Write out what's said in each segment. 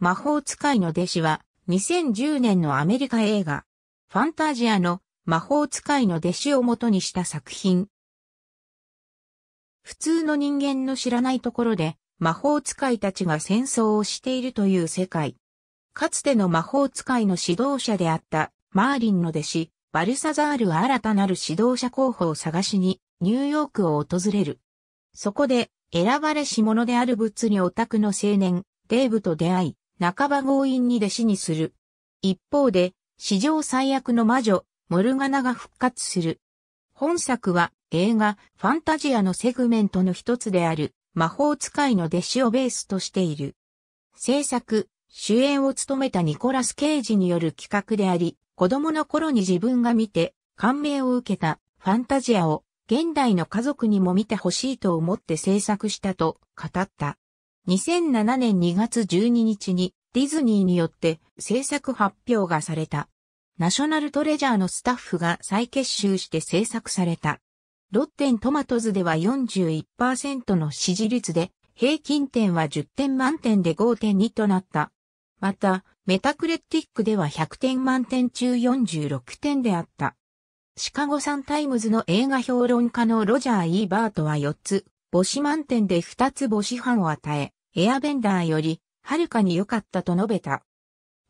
魔法使いの弟子は2010年のアメリカ映画ファンタジアの魔法使いの弟子を元にした作品。普通の人間の知らないところで魔法使いたちが戦争をしているという世界。かつての魔法使いの指導者であったマーリンの弟子、バルサザールは新たなる指導者候補を探しにニューヨークを訪れる。そこで選ばれし者であるブッツリオタクの青年、デーブと出会い、半ば強引に弟子にする。一方で、史上最悪の魔女、モルガナが復活する。本作は映画ファンタジアのセグメントの一つである魔法使いの弟子をベースとしている。制作、主演を務めたニコラス・ケイジによる企画であり、子供の頃に自分が見て感銘を受けたファンタジアを現代の家族にも見てほしいと思って制作したと語った。2007年2月12日にディズニーによって制作発表がされた。ナショナルトレジャーのスタッフが再結集して制作された。ロッテントマトズでは41%の支持率で、平均点は10点満点で5.2となった。また、メタクレティックでは100点満点中46点であった。シカゴサンタイムズの映画評論家のロジャー・イーバートは4つ、星満点で2つ星半を与え、エアベンダーより、はるかに良かったと述べた。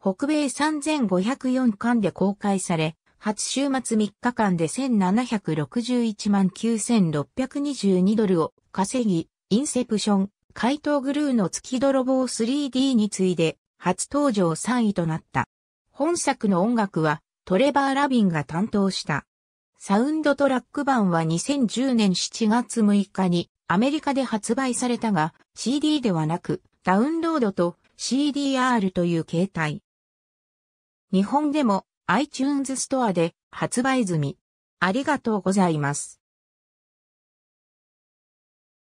北米3504巻で公開され、初週末3日間で1761万9622ドルを稼ぎ、インセプション、怪盗グルーの月泥棒 3D に次いで、初登場3位となった。本作の音楽は、トレバー・ラビンが担当した。サウンドトラック版は2010年7月6日にアメリカで発売されたが CD ではなくダウンロードと CDR という形態。日本でも iTunes ストアで発売済み。ありがとうございます。